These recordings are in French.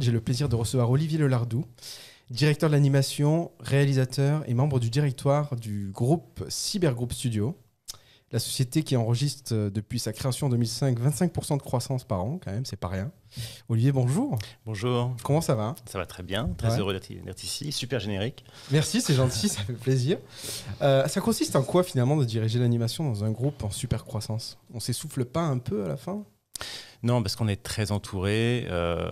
J'ai le plaisir de recevoir Olivier Lelardoux, directeur de l'animation, réalisateur et membre du directoire du groupe Cybergroup Studio, la société qui enregistre euh, depuis sa création en 2005 25% de croissance par an, quand même, c'est pas rien. Olivier, bonjour. Bonjour. Comment ça va Ça va très bien, très heureux d'être ici, super générique. Merci, c'est gentil, ça fait plaisir. Euh, ça consiste en quoi finalement de diriger l'animation dans un groupe en super croissance On s'essouffle pas un peu à la fin non, parce qu'on est très entouré. Euh,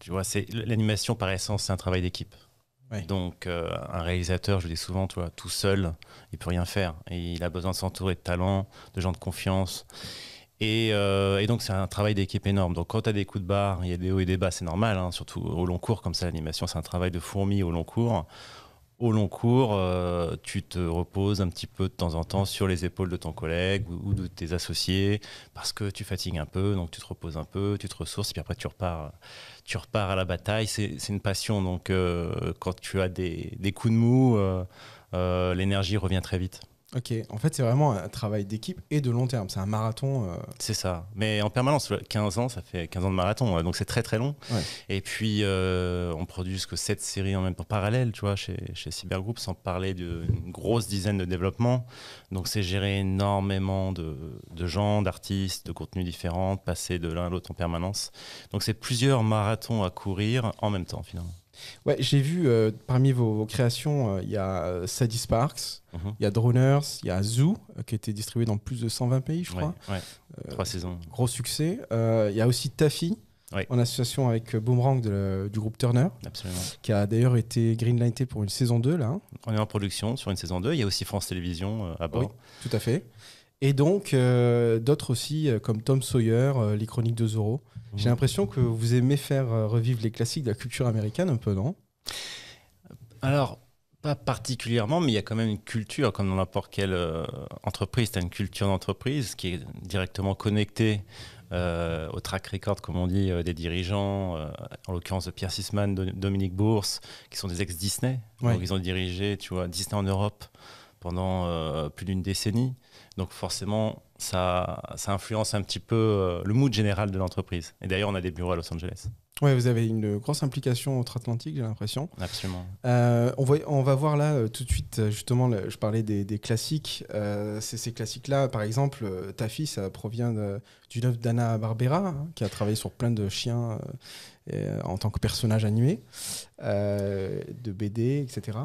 tu vois, c'est l'animation par essence, c'est un travail d'équipe. Donc, euh, un réalisateur, je le dis souvent, tu tout seul, il peut rien faire. Et il a besoin de s'entourer de talents, de gens de confiance. Euh, et, donc, c'est un travail d'équipe énorme. Donc, quand tu as des coups de barre, il y a des hauts et des bas, c'est normal, hein. surtout au long cours, comme ça, l'animation, c'est un travail de fourmi au long cours au long cours, euh, tu te reposes un petit peu de temps en temps sur les épaules de ton collègue ou, de tes associés parce que tu fatigues un peu, donc tu te reposes un peu, tu te ressources, puis après tu repars, tu repars à la bataille. C'est une passion, donc euh, quand tu as des, coups de mou, euh, l'énergie revient très vite. Ok, en fait, c'est vraiment un travail d'équipe et de long terme. C'est un marathon. Euh. C'est ça, mais en permanence. 15 ans, ça fait 15 ans de marathon, donc c'est très très long. Et puis, euh, on produit que 7 séries en même temps parallèle, tu vois, chez, chez Cybergroup, sans parler d'une grosse dizaine de développements. Donc, c'est gérer énormément de gens, d'artistes, de contenus différents, passer de l'un à l'autre en permanence. Donc, c'est plusieurs marathons à courir en même temps, finalement. Ouais, j'ai vu euh, parmi vos, créations, euh, il y a euh, Sadie Sparks, mhm. il y a Droners, il y a Zoo, qui a été distribué dans plus de 120 pays, je crois. Trois saisons. Gros succès. Il y a aussi Taffy. En association avec Boomerang du groupe Turner, qui a d'ailleurs été greenlighté pour une saison 2. Là. Hein. On est en production sur une saison 2. Il y a aussi France Télévisions à bord. Oui, tout à fait. Et donc, d'autres aussi, comme Tom Sawyer, Les Chroniques de Zorro, j'ai mhm. l'impression que vous aimez faire euh, revivre les classiques de la culture américaine un peu, non Alors, pas particulièrement, mais il y a quand même une culture, comme dans n'importe quelle euh, entreprise. Tu as une culture d'entreprise qui est directement connectée euh, au track record, comme on dit, des dirigeants, en l'occurrence de Pierre Sisman, Dominique Bourse, qui sont des ex-Disney. Ils ont dirigé tu vois, Disney en Europe pendant plus d'une décennie. Donc forcément, ça, influence un petit peu euh, le mood général de l'entreprise. Et d'ailleurs, on a des bureaux à Los Angeles. Oui, vous avez une grosse implication outre-Atlantique, j'ai l'impression. Absolument. Euh, on, va, voir là euh, tout de suite, justement, je parlais des, classiques. ces classiques-là, par exemple, ta ça provient du d'une œuvre d'Anna Barbera, hein, qui a travaillé sur plein de chiens en tant que personnage animé, de BD, etc.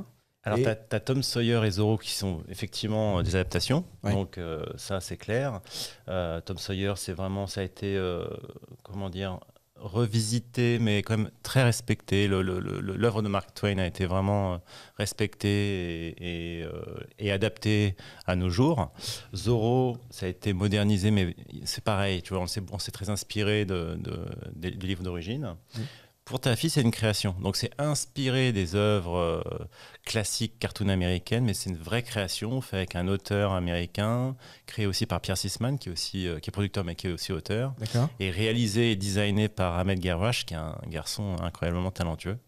Alors, tu as, Tom Sawyer et Zorro qui sont effectivement euh, des adaptations, donc euh, ça c'est clair. Euh, Tom Sawyer, c'est vraiment, ça a été, comment dire, revisité, mais quand même très respecté. L'œuvre de Mark Twain a été vraiment respectée et, adaptée à nos jours. Zorro, ça a été modernisé, mais c'est pareil, tu vois, on s'est très inspiré de, des, livres d'origine. Mmh. Pour ta fille, c'est une création. Donc c'est inspiré des œuvres euh, classiques cartoon américaines, mais c'est une vraie création faite avec un auteur américain, créé aussi par Pierre Sisman, qui est aussi euh, qui est producteur mais qui est aussi auteur, et réalisé et designé par Ahmed Garwash, qui est un garçon incroyablement talentueux.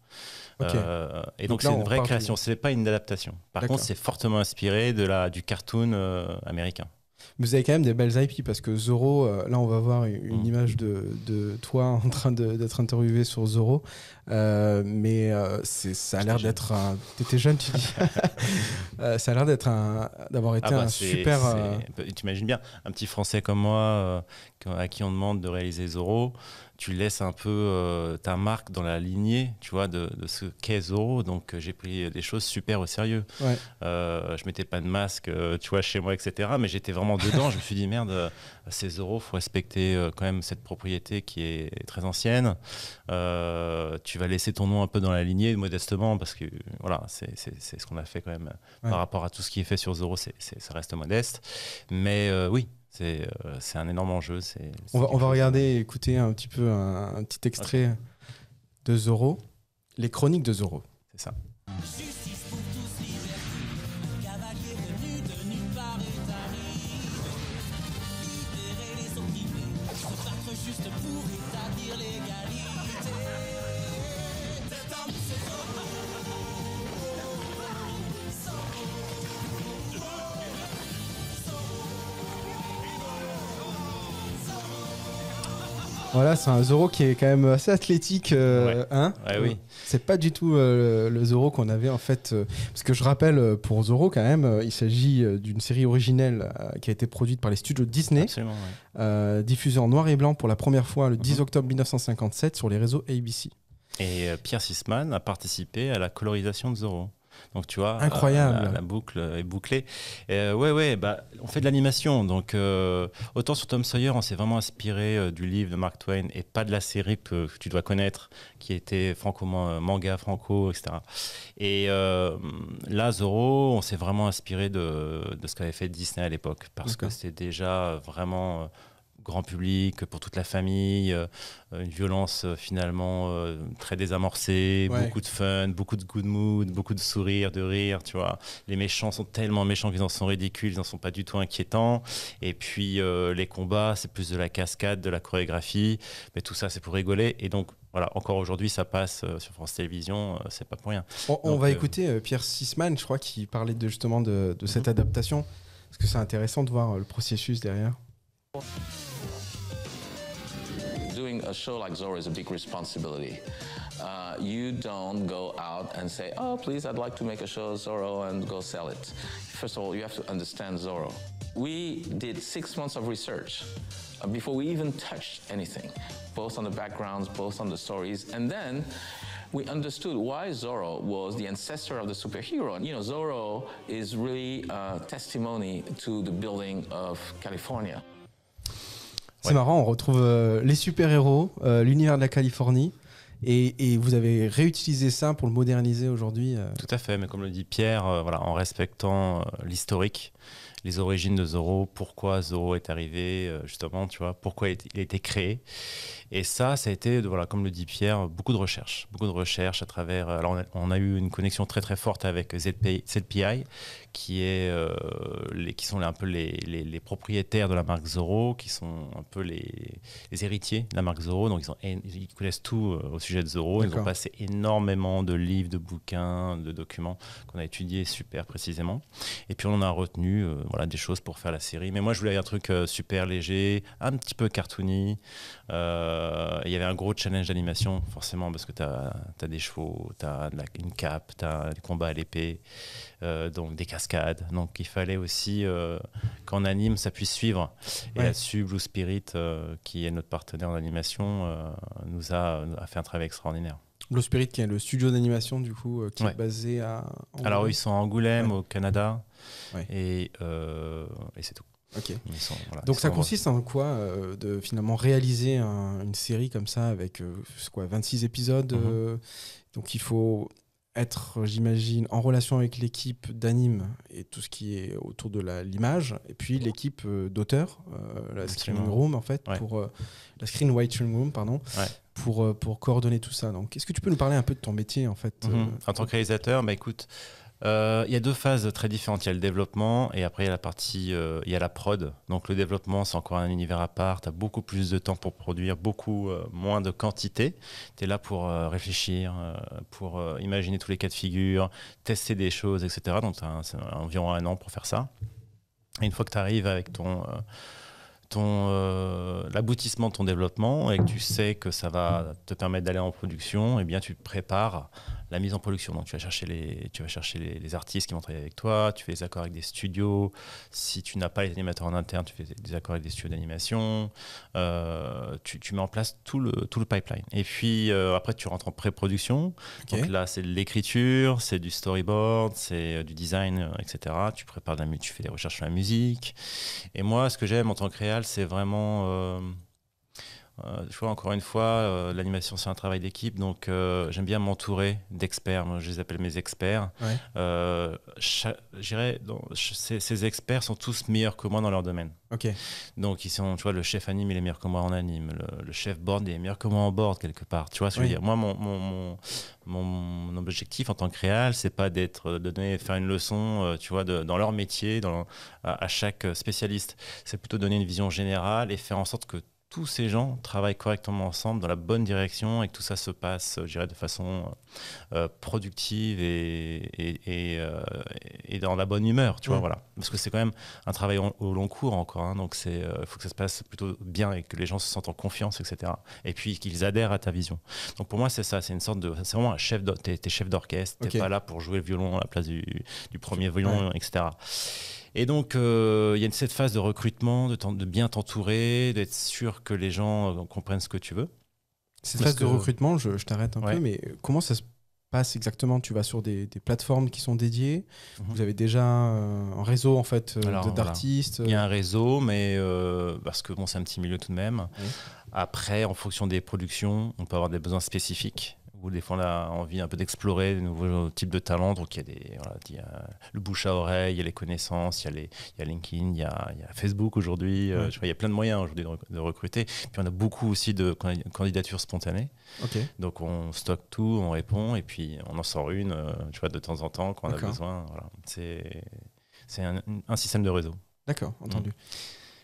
Euh, et donc, c'est une vraie création, Ce n'est pas une adaptation. Par contre, c'est fortement inspiré de la, du cartoon américain vous avez quand même des belles IP parce que Zoro, euh, là on va voir une mm. image de, de, toi en train d'être interviewé sur Zoro, euh, mais euh, ça a l'air d'être un... T'étais jeune, tu dis Ça a l'air d'être un... d'avoir ah été bah, un super... Tu bah, imagines bien, un petit français comme moi à qui on demande de réaliser Zoro, tu laisses un peu euh, ta marque dans la lignée, tu vois, de, ce qu'est Zoro. Donc, euh, j'ai pris des choses super au sérieux. Euh, je mettais pas de masque, tu vois, chez moi, etc. Mais j'étais vraiment dedans. je me suis dit, merde, c'est Zoro, faut respecter quand même cette propriété qui est très ancienne. tu vas laisser ton nom un peu dans la lignée, modestement, parce que voilà, c'est ce qu'on a fait quand même par rapport à tout ce qui est fait sur Zoro. ça reste modeste. Mais oui, euh, c'est un énorme enjeu. on, va, regarder écouter un petit peu un, petit extrait de Zoro, les chroniques de Zoro. C'est ça. Voilà, c'est un Zoro qui est quand même assez athlétique. Euh, hein oui. C'est pas du tout euh, le Zoro qu'on avait en fait. Euh, parce que je rappelle pour Zoro quand même, il s'agit d'une série originelle qui a été produite par les studios Disney, diffusée en noir et blanc pour la première fois le 10 mhm. octobre 1957 sur les réseaux ABC. Et Pierre Sisman a participé à la colorisation de Zoro. Donc tu vois, La, boucle est bouclée. Euh, ouais, ouais, bah, on fait de l'animation. Donc euh, autant sur Tom Sawyer, on s'est vraiment inspiré euh, du livre de Mark Twain et pas de la série que tu dois connaître, qui était franco manga, franco, etc. Et là, Zorro, on s'est vraiment inspiré de, de ce qu'avait fait Disney à l'époque parce que c'était déjà vraiment grand public, pour toute la famille. Euh, une violence euh, finalement euh, très désamorcée, beaucoup de fun, beaucoup de good mood, beaucoup de sourires, de rire. Tu vois, les méchants sont tellement méchants qu'ils en sont ridicules, ils n'en sont pas du tout inquiétants. Et puis les combats, c'est plus de la cascade, de la chorégraphie, mais tout ça c'est pour rigoler. Et donc voilà, encore aujourd'hui, ça passe sur France Télévisions, c'est pas pour rien. On, va écouter Pierre Sisman, je crois, qui parlait de, justement de, cette mhm. adaptation, que c'est intéressant de voir le processus derrière. a show like Zorro is a big responsibility. Uh, you don't go out and say, oh, please, I'd like to make a show of Zorro and go sell it. First of all, you have to understand Zorro. We did six months of research uh, before we even touched anything, both on the backgrounds, both on the stories, and then we understood why Zorro was the ancestor of the superhero. And You know, Zorro is really a testimony to the building of California. C'est marrant, on retrouve euh, les super-héros, euh, l'univers de la Californie. Et, vous avez réutilisé ça pour le moderniser aujourd'hui euh. Tout à fait, mais comme le dit Pierre, voilà, en respectant l'historique, les origines de Zorro, pourquoi Zorro est arrivé, justement, tu vois, pourquoi il a été créé. Et ça, ça a été, voilà, comme le dit Pierre, beaucoup de recherches. Beaucoup de recherches à travers. Euh, alors, on a, eu une connexion très très forte avec ZPI, qui, est, euh, les, qui sont un peu les, les, propriétaires de la marque Zoro, qui sont un peu les, héritiers de la marque Zoro. Donc, ils, ont, ils connaissent tout euh, au sujet de Zoro. Ils ont passé énormément de livres, de bouquins, de documents qu'on a étudiés super précisément. Et puis, on a retenu voilà, des choses pour faire la série. Mais moi, je voulais un truc super léger, un petit peu cartoony. Euh, euh, il y avait un gros challenge d'animation, forcément, parce que tu as, des chevaux, tu as une cape, tu as des combats à l'épée, euh, donc des cascades. Donc il fallait aussi euh, qu'en anime, ça puisse suivre. Et là-dessus, Blue Spirit, qui est notre partenaire d'animation, nous a, fait un travail extraordinaire. Blue Spirit, qui est le studio d'animation, du coup, qui est basé à. Angoulême. Alors, ils sont à Angoulême, au Canada, et c'est tout. Ok. Donc ça consiste en quoi euh, de finalement réaliser une série comme ça avec euh, quoi 26 épisodes. Mhm. Euh, donc il faut être, j'imagine, en relation avec l'équipe d'anime et tout ce qui est autour de l'image, et puis l'équipe d'auteur, la screening room en fait, pour la screen writing room, pardon, pour, pour coordonner tout ça. Donc, est-ce que tu peux nous parler un peu de ton métier en fait mhm. En tant que réalisateur, bah, écoute, euh, il y a deux phases très différentes. Il y a le développement et après il y a la partie, euh, il y a la prod. Donc le développement, c'est encore un univers à part. Tu as beaucoup plus de temps pour produire, beaucoup euh, moins de quantité. Tu es là pour réfléchir, pour imaginer tous les cas de figure, tester des choses, etc. Donc tu as environ un an pour faire ça. Et une fois que tu arrives avec ton ton l'aboutissement de ton développement et que tu sais que ça va te permettre d'aller en production, eh bien tu te prépares la mise en production. Donc tu vas chercher les, tu vas chercher les, artistes qui vont travailler avec toi, tu fais des accords avec des studios. Si tu n'as pas les animateurs en interne, tu fais des accords avec des studios d'animation. Euh, tu, mets en place tout le, tout le pipeline. Et puis euh, après, tu rentres en pré-production. Donc là, c'est de l'écriture, c'est du storyboard, c'est euh, du design, etc. Tu prépares tu fais des recherches sur la musique. Et moi, ce que j'aime en tant que réal, c'est vraiment euh, vois encore une fois, euh, l'animation c'est un travail d'équipe, donc euh, j'aime bien m'entourer d'experts. Moi, je les appelle mes experts. Euh, J'irai, ces, ces, experts sont tous meilleurs que moi dans leur domaine. Donc ils sont, tu vois, le chef anime il est meilleur que moi en anime, le, chef board il est meilleur que moi en board quelque part. Tu vois, ce que je veux dire. Moi, mon, mon, mon, mon, objectif en tant que réal, c'est pas d'être, de donner, faire une leçon, tu vois, dans leur métier, dans, à chaque spécialiste. C'est plutôt donner une vision générale et faire en sorte que tous ces gens travaillent correctement ensemble dans la bonne direction et que tout ça se passe, euh, je dirais, de façon euh, euh, productive et, dans la bonne humeur, tu vois, voilà. Parce que c'est quand même un travail au long cours encore, hein, donc il faut que ça se passe plutôt bien et que les gens se sentent en confiance, etc. Et puis qu'ils adhèrent à ta vision. Donc pour moi, c'est ça, c'est une sorte de. C'est vraiment un chef, t'es chef d'orchestre, t'es pas là pour jouer le violon à la place du, premier violon, etc. Et donc, euh, il y a cette phase de recrutement, de, bien t'entourer, d'être sûr que les gens euh, comprennent ce que tu veux. Cette phase de recrutement, je, t'arrête un peu, mais comment ça se passe exactement Tu vas sur des, plateformes qui sont dédiées. Mhm. Vous avez déjà un réseau en fait euh, d'artistes. Il y a un réseau, mais parce que bon, c'est un petit milieu tout de même. Après, en fonction des productions, on peut avoir des besoins spécifiques où des fois on a envie un peu d'explorer de nouveaux types de talents. Donc il y a, des, le bouche à oreille, il y a les connaissances, il y a, LinkedIn, il y a, Facebook aujourd'hui. vois euh, il y a plein de moyens aujourd'hui de, recruter. Puis on a beaucoup aussi de candidatures spontanées. Donc on stocke tout, on répond et puis on en sort une euh, tu vois, de temps en temps quand on a besoin. C'est un, système de réseau. D'accord, entendu. Mm.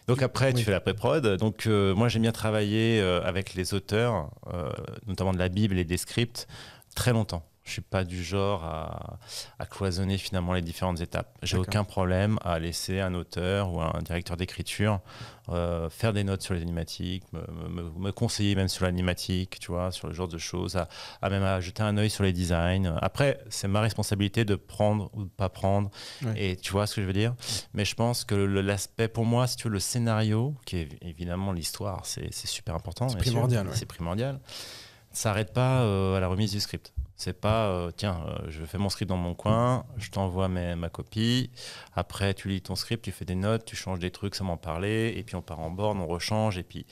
Donc après, tu fais la pré-prod. Donc euh, moi, j'aime bien travailler euh, avec les auteurs, euh, notamment de la Bible et des scripts, très longtemps. Je suis pas du genre à, cloisonner finalement les différentes étapes. J'ai aucun problème à laisser un auteur ou un directeur d'écriture euh, faire des notes sur les animatiques, me, conseiller même sur l'animatique, tu vois, sur le genre de choses, à, même à jeter un œil sur les designs. Après, c'est ma responsabilité de prendre ou de pas prendre. Et tu vois ce que je veux dire Mais je pense que l'aspect pour moi, si tu veux, le scénario, qui est évidemment l'histoire, c'est super important. C'est primordial. C'est primordial. Ça pas euh, à la remise du script. C'est pas, euh, tiens, euh, je fais mon script dans mon coin, je t'envoie ma copie, après tu lis ton script, tu fais des notes, tu changes des trucs ça m'en parler, et puis on part en borne, on rechange, et puis...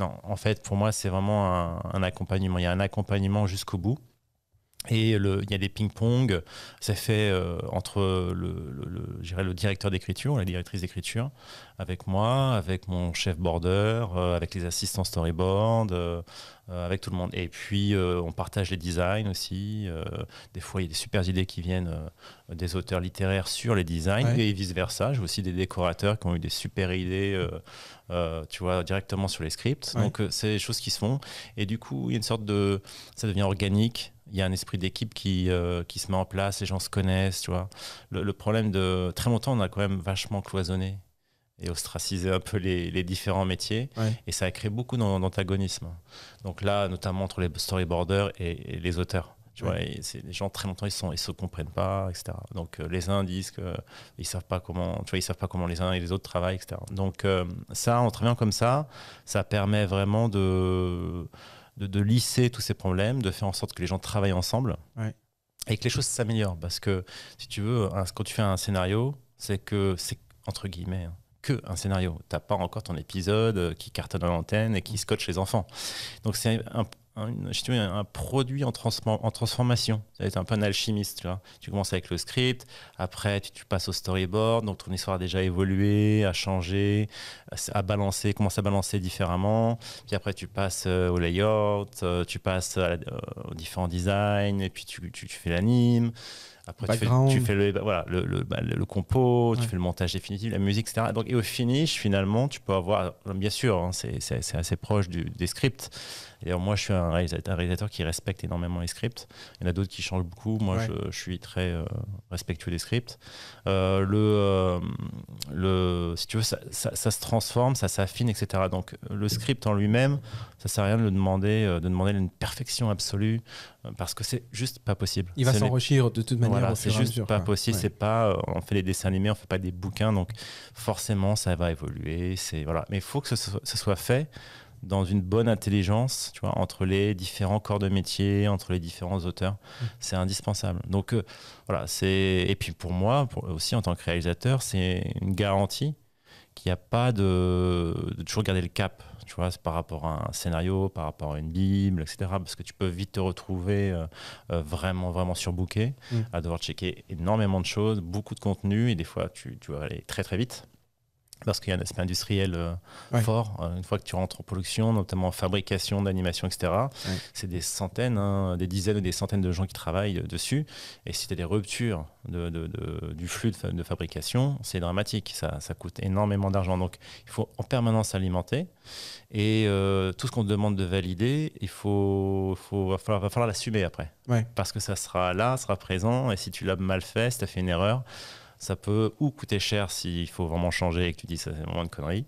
Non, en fait, pour moi, c'est vraiment un, un, accompagnement. Il y a un accompagnement jusqu'au bout. Et il y a des ping-pong, c'est fait euh, entre le, le, directeur d'écriture, la directrice d'écriture, avec moi, avec mon chef border, euh, avec les assistants storyboard, euh, avec tout le monde. Et puis on partage les designs aussi. des fois, il y a des super idées qui viennent des auteurs littéraires sur les designs et vice-versa. J'ai aussi des décorateurs qui ont eu des super idées, tu vois, directement sur les scripts. Donc c'est des choses qui se font. Et du coup, il y a une sorte de... ça devient organique. Il y a un esprit d'équipe qui, euh, qui se met en place, les gens se connaissent, tu vois. Le, problème de. Très longtemps, on a quand même vachement cloisonné et ostracisé un peu les, les différents métiers. Et ça a créé beaucoup d'antagonisme. Donc là, notamment entre les storyboarders et, les auteurs. Tu vois, les gens très longtemps ils ne se comprennent pas, etc. Donc euh, les uns disent qu'ils ne ils savent pas comment, tu vois, ils savent pas comment les uns et les autres travaillent, etc. Donc euh, ça, en travaillant comme ça, ça permet vraiment de de, lisser tous ces problèmes, de faire en sorte que les gens travaillent ensemble et que les choses s'améliorent. Parce que si tu veux, quand tu fais un scénario, c'est que c'est entre guillemets hein, que un scénario. T'as pas encore ton épisode euh, qui cartonne à l'antenne et qui scotche les enfants. Donc c'est un, produit en, en transformation. C'est un peu un alchimiste. Tu, tu commences avec le script, après tu, passes au storyboard, donc ton histoire a déjà évolué, a changé, a balancé, commence à balancer différemment. Puis après tu passes euh, au layout, euh, tu passes euh, aux différents designs, et puis tu fais l'anime. Après, tu fais, le, voilà, le, le, bah, le compo, tu fais le montage définitif, la musique, etc. Donc, et au finish, finalement, tu peux avoir, bien sûr, hein, c'est assez proche du, des scripts. D'ailleurs, moi, je suis un réalisateur, qui respecte énormément les scripts. Il y en a d'autres qui changent beaucoup. Moi, je, je, suis très euh, respectueux des scripts. Euh, le, euh, le, si tu veux, ça, se transforme, ça s'affine, etc. Donc, le script en lui-même, ça sert à rien de le demander, de demander une perfection absolue, parce que c'est juste pas possible. Il va s'enrichir de toute manière c'est juste pas possible. C'est pas, euh, on fait des dessins animés, on fait pas des bouquins, donc forcément ça va évoluer. C'est voilà, mais il faut que ce, soit fait dans une bonne intelligence, tu vois, entre les différents corps de métier, entre les différents auteurs, mm. c'est indispensable. Donc euh, voilà, c'est et puis pour moi aussi en tant que réalisateur, c'est une garantie qu'il n'y a pas de toujours garder le cap. Tu vois, c'est par rapport à un scénario, par rapport à une Bible, etc. Parce que tu peux vite te retrouver euh, euh, vraiment, vraiment surbooké, mm. à devoir checker énormément de choses, beaucoup de contenu, et des fois, tu, tu vas aller très, très vite parce qu'il y a un aspect industriel euh, fort. Euh, une fois que tu rentres en production, notamment en fabrication d'animation, etc., c'est des centaines, hein, des dizaines ou des centaines de gens qui travaillent euh, dessus. Et si tu as des ruptures du flux de, fabrication, c'est dramatique. Ça, coûte énormément d'argent. Donc il faut en permanence alimenter. Et tout ce qu'on te demande de valider, il faut, va falloir, l'assumer après. Parce que ça sera là, sera présent. Et si tu l'as mal fait, si tu as fait une erreur, ça peut ou coûter cher s'il faut vraiment changer et que tu dis ça c'est vraiment une connerie,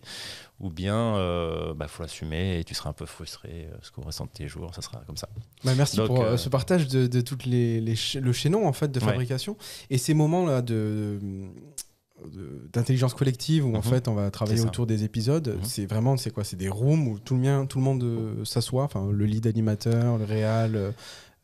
ou bien il euh, bah, faut l'assumer et tu seras un peu frustré euh, ce qu'on ressent de tes jours, ça sera comme ça. Bah, merci pour euh, ce partage de, de toutes les, le chaînon en fait de fabrication et ces moments là de d'intelligence collective où en mhm. fait on va travailler autour des épisodes. Mhm. C'est vraiment, c'est quoi C'est des rooms où tout le, tout le monde s'assoit, enfin le lead animateur, le réal,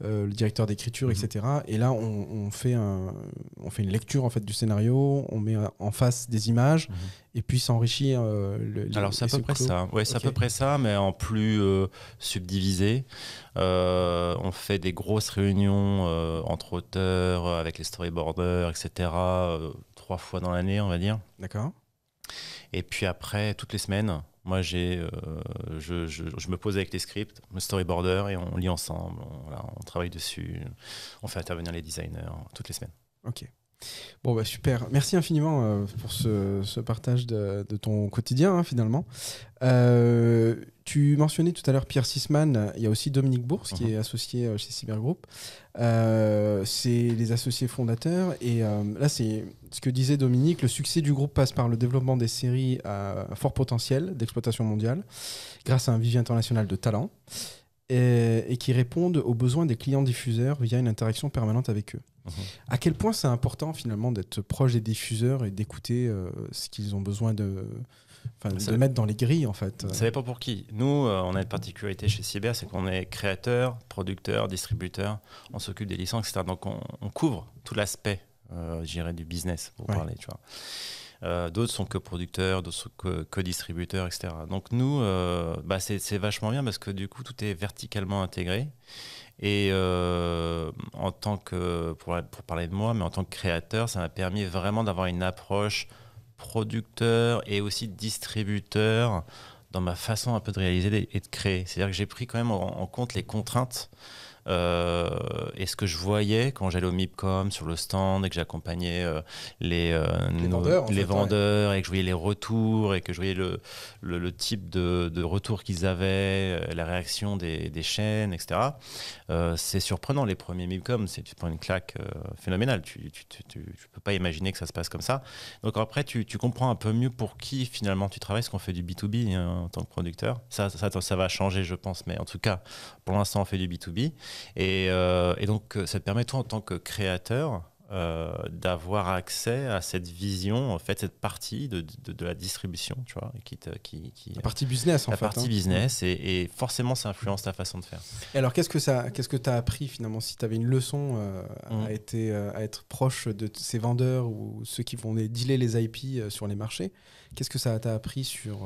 euh, le directeur d'écriture, mhm. etc. Et là, on, fait on fait une lecture en fait du scénario, on met en face des images, mhm. et puis s'enrichit. Euh, le, Alors c'est à peu près ça. Ouais, c'est à peu près ça, mais en plus euh, subdivisé. on fait des grosses réunions entre auteurs, avec les storyboarders, etc. trois fois dans l'année, on va dire. D'accord. Et puis après, toutes les semaines, moi, j'ai, euh, je, je, me pose avec les scripts, le storyboarder, et on lit ensemble. on travaille dessus. On fait intervenir les designers toutes les semaines. Ok. Bon, bah super. Merci infiniment euh, pour ce, partage de, ton quotidien, hein, finalement. Euh, tu mentionnais tout à l'heure Pierre Sisman. Il y a aussi Dominique Bourse, qui mhm. est associé euh, chez Cybergroup. c'est les associés fondateurs. Et là, c'est ce que disait Dominique. Le succès du groupe passe par le développement des séries à fort potentiel d'exploitation mondiale, grâce à un vivier international de talents. Euh, et, qui répondent aux besoins des clients diffuseurs via une interaction permanente avec eux. Uh-huh. À quel point c'est important finalement d'être proche des diffuseurs et d'écouter euh, ce qu'ils ont besoin de, mettre dans les grilles en fait. savez euh. pas pour qui. Nous, on a une particularité chez Cyber, c'est qu'on est créateur, producteur, distributeur, on s'occupe des licences, etc. Donc on, couvre tout l'aspect, euh, du business, pour parler, tu vois. Euh, d'autres sont que producteurs, d'autres sont que, distributeurs, etc. Donc nous, euh, bah, c'est vachement bien parce que du coup, tout est verticalement intégré. Et euh, en tant que, pour, parler de moi, mais en tant que créateur, ça m'a permis vraiment d'avoir une approche producteur et aussi distributeur dans ma façon un peu de réaliser et de créer. C'est-à-dire que j'ai pris quand même en compte les contraintes euh, et ce que je voyais quand j'allais au MIPCOM sur le stand et que j'accompagnais euh, les, euh, les, vendeurs, et que je voyais les retours et que je voyais le, le, type de, de retour qu'ils avaient, la réaction des, des chaînes, etc. c'est surprenant, les premiers MIPCOM, c'est une claque phénoménale. Tu ne tu, tu, peux pas imaginer que ça se passe comme ça. Donc après, tu, comprends un peu mieux pour qui finalement tu travailles, parce qu'on fait du B2B hein, en tant que producteur. Ça, ça, ça, va changer, je pense, mais en tout cas, pour l'instant, on fait du B2B. Euh, et, donc, ça te permet, toi, en tant que créateur, euh, d'avoir accès à cette vision, en fait, cette partie de, de, la distribution, tu vois, qui, te, qui, qui la partie business, en la partie hein. business, et, forcément, ça influence ta façon de faire. Et alors, qu'est-ce que ça, qu'est-ce que t'as appris finalement, si tu avais une leçon euh, à, mmh. à être proche de ces vendeurs ou ceux qui vont dealer les IP sur les marchés, qu'est-ce que ça t'a appris sur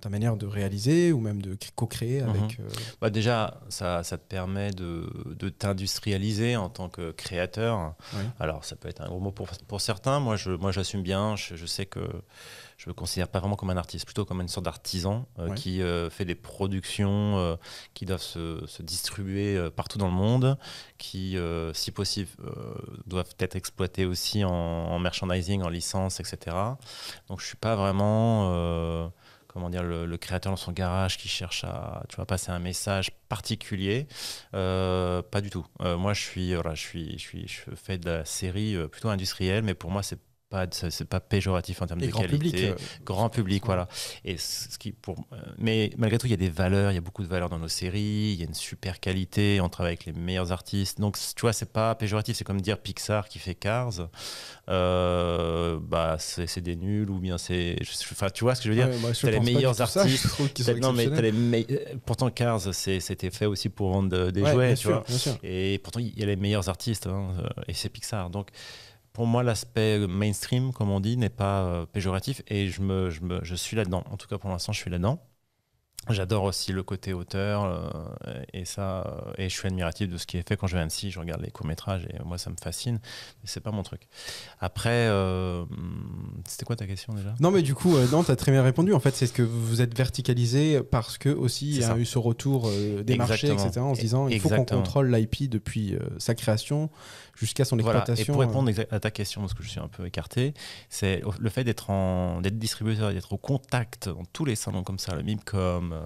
ta manière de réaliser ou même de co-créer mhm. avec. Euh bah déjà, ça, ça, te permet de, de t'industrialiser en tant que créateur. Alors, ça peut être un gros mot pour, pour certains. Moi, je, moi, j'assume bien. Je, je, sais que je me considère pas vraiment comme un artiste, plutôt comme une sorte d'artisan euh, qui euh, fait des productions qui doivent se, se distribuer partout dans le monde, qui, si possible, doivent être exploitées aussi en, merchandising, en licence, etc. Donc, je suis pas vraiment comment dire, le, créateur dans son garage qui cherche à tu vois, passer un message particulier. Euh, pas du tout. Euh, moi, je suis, voilà, je suis, je suis, je fais de la série euh, plutôt industrielle, mais pour moi, c'est pas c'est pas péjoratif en termes de grand qualité public, euh, grand public voilà et ce qui pour euh, mais malgré tout il y a des valeurs il y a beaucoup de valeurs dans nos séries il y a une super qualité on travaille avec les meilleurs artistes donc tu vois c'est pas péjoratif c'est comme dire Pixar qui fait Cars euh, bah c'est des nuls ou bien c'est enfin tu vois ce que je veux dire tu les meilleurs artistes pourtant Cars c'était fait aussi pour vendre des jouets tu vois et pourtant il y a les meilleurs artistes hein, et c'est Pixar donc pour moi, l'aspect mainstream, comme on dit, n'est pas euh, péjoratif et je, me, je, suis là-dedans. En tout cas, pour l'instant, je suis là-dedans. J'adore aussi le côté auteur euh, et ça euh, et je suis admiratif de ce qui est fait quand je vais à Annecy, je regarde les courts-métrages et moi ça me fascine, mais c'est pas mon truc. Après euh, c'était quoi ta question déjà Non mais du coup non, tu as très bien répondu en fait, c'est ce que vous êtes verticalisé parce que aussi il y a eu ce retour des marchés etc. en se disant il faut qu'on contrôle l'IP depuis sa création jusqu'à son exploitation. Et pour répondre à ta question parce que je suis un peu écarté, c'est le fait d'être en d'être distributeur, d'être au contact dans tous les salons comme ça, le MIPCOM euh,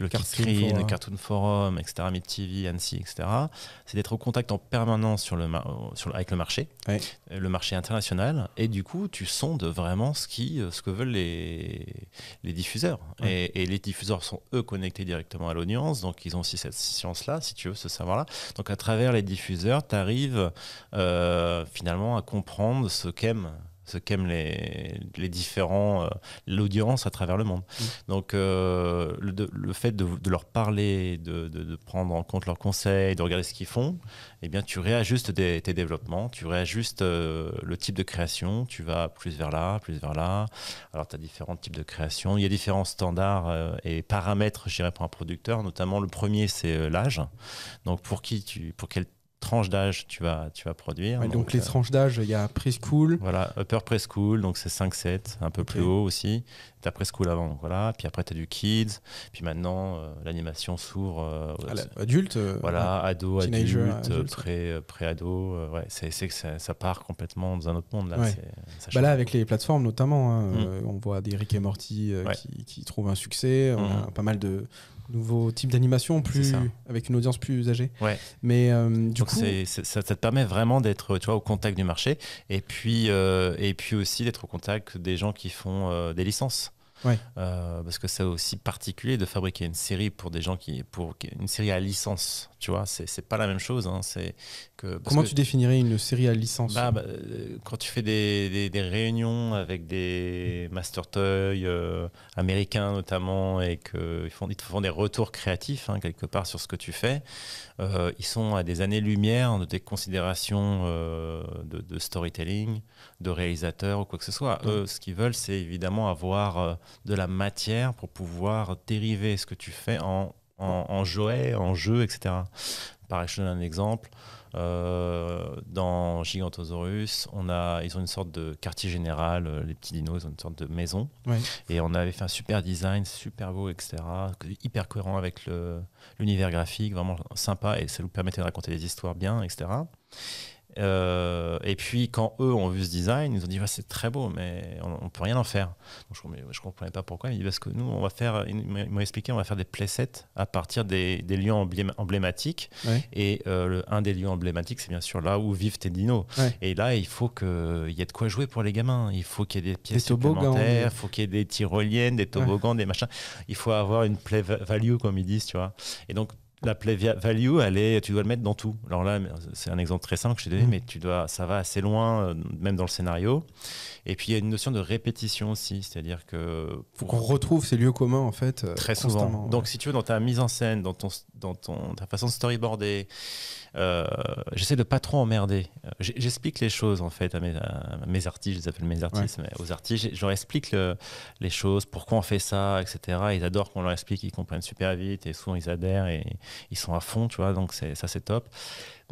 le Cartoon, le Cartoon Forum, etc., MidTV, Annecy, etc. C'est d'être au contact en permanence sur le euh, sur avec le marché, euh, le marché international, et du coup, tu sondes vraiment ce, qui, ce que veulent les, les diffuseurs. Et, les diffuseurs sont, eux, connectés directement à l'audience, donc ils ont aussi cette science-là, si tu veux, ce savoir-là. Donc à travers les diffuseurs, tu arrives finalement à comprendre ce qu'aiment ce qu'aiment les, les, différents, euh, l'audience à travers le monde. Mmh. Donc euh, le, fait de, leur parler, de, de, prendre en compte leurs conseils, de regarder ce qu'ils font, eh bien tu réajustes tes développements, tu réajustes euh, le type de création, tu vas plus vers là, plus vers là. Alors tu as différents types de création, il y a différents standards et paramètres, je dirais, pour un producteur, notamment le premier c'est l'âge. Donc pour qui tu, pour quel tranches d'âge tu vas, tu vas produire. donc, les euh, tranches d'âge, il y a preschool. Voilà, upper preschool, donc c'est 5-7, un peu plus haut aussi après preschool avant, donc voilà. Puis après, tu as du kids. Puis maintenant, euh, l'animation s'ouvre. Euh, ah, adulte euh, Voilà, ado, Teenager, adulte, pré-ado. ouais, c'est que ça, part complètement dans un autre monde. Là, bah là avec les plateformes notamment, hein, mm. on voit des Rick et Morty qui, qui, trouvent un succès. Mm. pas mal de nouveaux types d'animation plus avec une audience plus âgée. Ouais. Mais du coup, ça, ça, te permet vraiment d'être, tu vois, au contact du marché. Et puis, et puis aussi d'être au contact des gens qui font des licences. Euh, parce que c'est aussi particulier de fabriquer une série pour des gens qui. pour une série à licence, tu vois. C'est pas la même chose. Hein, Comment tu définirais une série à licence bah, bah, euh, Quand tu fais des, réunions avec des master Toy, euh, américains notamment et qu'ils font, te font des retours créatifs hein, quelque part sur ce que tu fais, ils sont à des années-lumière de tes considérations de storytelling, de réalisateur ou quoi que ce soit. Eux, ce qu'ils veulent, c'est évidemment avoir euh, de la matière pour pouvoir dériver ce que tu fais en, en, en jouet, en jeu, etc. Pareil, je donne un exemple. Euh, dans Gigantosaurus, on a, ils ont une sorte de quartier général, euh, les petits dinos, ont une sorte de maison. Et on avait fait un super design, super beau, etc. Hyper cohérent avec l'univers graphique, vraiment sympa, et ça nous permettait de raconter des histoires bien, etc. Euh, et puis quand eux ont vu ce design, ils ont dit c'est très beau, mais on, ne peut rien en faire. je, ne comprenais pas pourquoi. Ils m'ont que nous on va faire, ils m'ont expliqué on va faire des playsets à partir des, des lieux emblématiques. Et euh, un des lieux emblématiques c'est bien sûr là où vivent tes dinos. Et là il faut qu'il y ait de quoi jouer pour les gamins. Il faut qu'il y ait des pièces supplémentaires, il faut qu'il y ait des tyroliennes, des toboggans, des machins. Il faut avoir une play value comme ils disent, tu vois. Et donc la play value, elle tu dois le mettre dans tout. Alors là, c'est un exemple très simple que je t'ai donné, mm. mais tu dois, ça va assez loin, euh, même dans le scénario. Et puis il y a une notion de répétition aussi, c'est-à-dire que pour qu'on retrouve ces lieux communs en fait euh, très souvent. Donc si tu veux dans ta mise en scène, dans ton, dans ton ta façon de storyboarder, euh, j'essaie de pas trop emmerder. J'explique les choses en fait à mes, artistes, je les appelle mes artistes, mais aux artistes, je leur explique les choses, pourquoi on fait ça, etc. Ils adorent qu'on leur explique, ils comprennent super vite et souvent ils adhèrent et ils sont à fond, tu vois, donc ça c'est top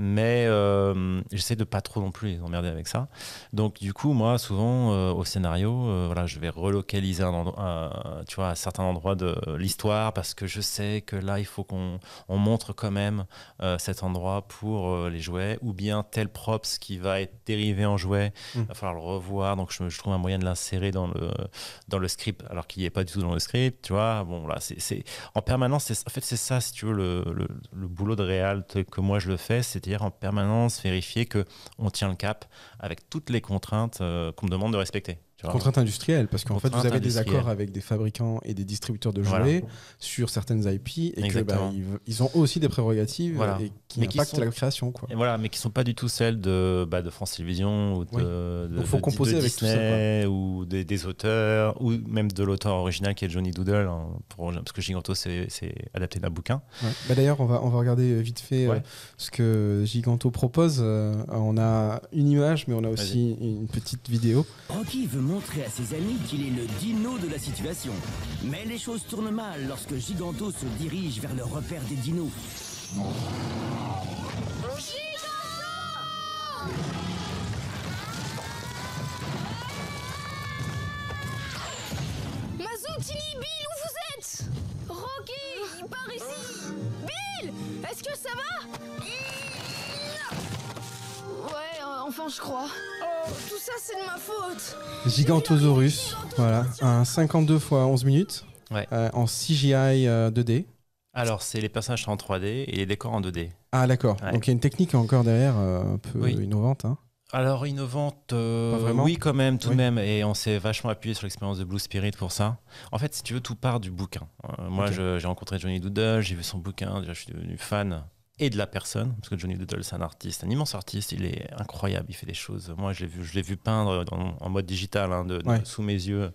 mais euh, j'essaie de pas trop non plus les emmerder avec ça. Donc du coup, moi, souvent euh, au scénario, euh, voilà, je vais relocaliser un endroit, tu vois, à certains endroits de l'histoire parce que je sais que là, il faut qu'on montre quand même cet endroit pour les jouets ou bien tel props qui va être dérivé en jouet, il mmh. va falloir le revoir. Donc je, je trouve un moyen de l'insérer dans le dans le script alors qu'il n'y est pas du tout dans le script, tu vois. Bon là, c'est en permanence, en fait, c'est ça si tu veux le, le, boulot de réal que moi je le fais, c'était en permanence vérifier que on tient le cap avec toutes les contraintes euh, qu'on me demande de respecter. Contrainte industrielle, parce qu'en fait, vous avez des accords avec des fabricants et des distributeurs de jouets sur certaines IP et que bah, ils ont aussi des prérogatives qui impactent la création. voilà, mais qui ne sont pas du tout celles de, bah, de France Télévisions ou de, composer Disney ou des, auteurs ou même de l'auteur original qui est Johnny Doodle, hein, pour, parce que Giganto, c'est adapté d'un bouquin. Bah, d'ailleurs, on va, on va regarder euh, vite fait euh, ce que Giganto propose. Euh, on a une image, mais on a aussi une petite vidéo. ok montrer à ses amis qu'il est le dino de la situation. Mais les choses tournent mal lorsque Giganto se dirige vers le repère des dinos. Giganto Mazoutini, Bill, où vous êtes Rocky, par ici Bill Est-ce que ça va enfin, je crois. Oh, tout ça, c'est de ma faute. Gigantosaurus, voilà, un 52 x 11 minutes euh, en CGI 2D. Euh, Alors, c'est les personnages en 3D et les décors en 2D. Ah, d'accord. Donc, il y a une technique encore derrière euh, un peu innovante. Hein. Alors, innovante, oui, quand même, tout de même. Et on s'est vachement appuyé sur l'expérience de Blue Spirit pour ça. En fait, si tu veux, tout part du bouquin. moi, j'ai rencontré Johnny Doodle, j'ai vu son bouquin, déjà, je suis devenu fan et de la personne, parce que Johnny Doodle, c'est un artiste, un immense artiste, il est incroyable, il fait des choses. Moi, je l'ai vu, je l'ai vu peindre en mode digital, hein, de, sous mes yeux.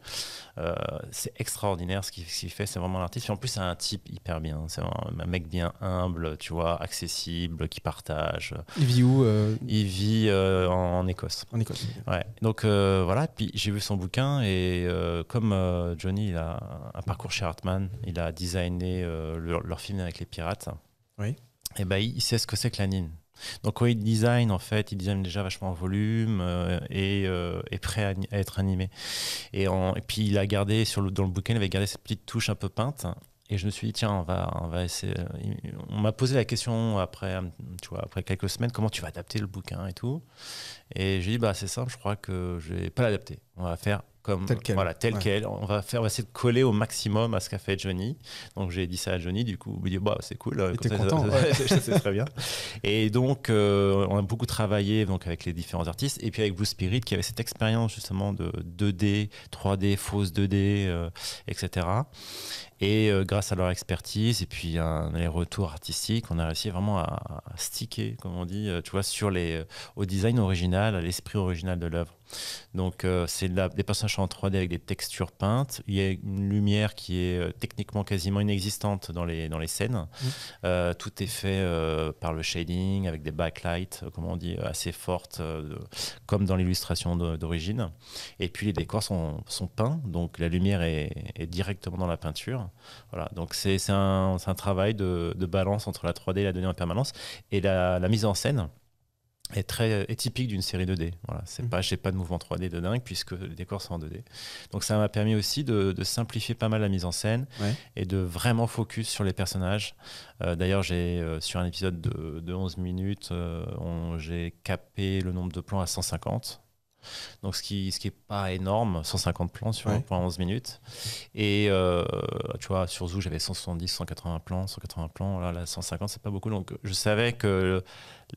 Euh, c'est extraordinaire ce qu'il fait, c'est vraiment un artiste. en plus, c'est un type hyper bien, c'est un, mec bien humble, tu vois, accessible, qui partage. Il vit où euh, Il vit euh, en, Écosse. En Écosse. Ouais. Donc voilà, puis j'ai vu son bouquin et comme Johnny, il a un parcours chez Hartman, il a designé leur, leur film avec les pirates. Oui et eh ben, il sait ce que c'est que l'anine. Donc quand il design en fait, il design déjà vachement en volume euh, et euh, est prêt à, être animé. Et, en, puis il a gardé sur dans le bouquin, il avait gardé cette petite touche un peu peinte. Et je me suis dit tiens, on va, on va essayer. Euh, on m'a posé la question après, tu vois, après quelques semaines, comment tu vas adapter le bouquin et tout. Et j'ai dit bah c'est simple, je crois que je vais pas l'adapter. On va faire tel quel. Voilà, On va faire, essayer de coller au maximum à ce qu'a fait Johnny. Donc j'ai dit ça à Johnny. Du coup, il dit bah c'est cool. Euh, content, c'est très bien. Et donc euh, on a beaucoup travaillé donc avec les différents artistes et puis avec Blue Spirit qui avait cette expérience justement de 2D, 3D, fausse 2D, etc. Euh, et grâce à leur expertise et puis un retours artistiques on a réussi vraiment à, sticker, comme on dit, tu vois, sur les, au design original, à l'esprit original de l'œuvre. Donc, euh, c'est des personnages en 3D avec des textures peintes. Il y a une lumière qui est euh, techniquement quasiment inexistante dans les, dans les scènes. Mmh. Euh, tout est fait par le shading, avec des backlights, comme on dit, assez fortes, comme dans l'illustration d'origine. Et puis, les décors sont, peints, donc la lumière est, directement dans la peinture. Voilà, donc c'est un, travail de, balance entre la 3D et la donnée en permanence. Et la mise en scène, est très euh, est typique d'une série 2D. Voilà, c'est mm. pas j'ai pas de mouvement 3D de dingue puisque les décors sont en 2D. Donc ça m'a permis aussi de, simplifier pas mal la mise en scène et de vraiment focus sur les personnages. Euh, d'ailleurs, j'ai euh, sur un épisode de, de 11 minutes, j'ai capé le nombre de plans à 150. Donc, ce qui n'est ce qui est pas énorme, 150 plans sur un 11 minutes. Et tu vois, sur Zoo, j'avais 170, 180 plans, 180 plans. Là, là 150, c'est pas beaucoup. Donc, je savais que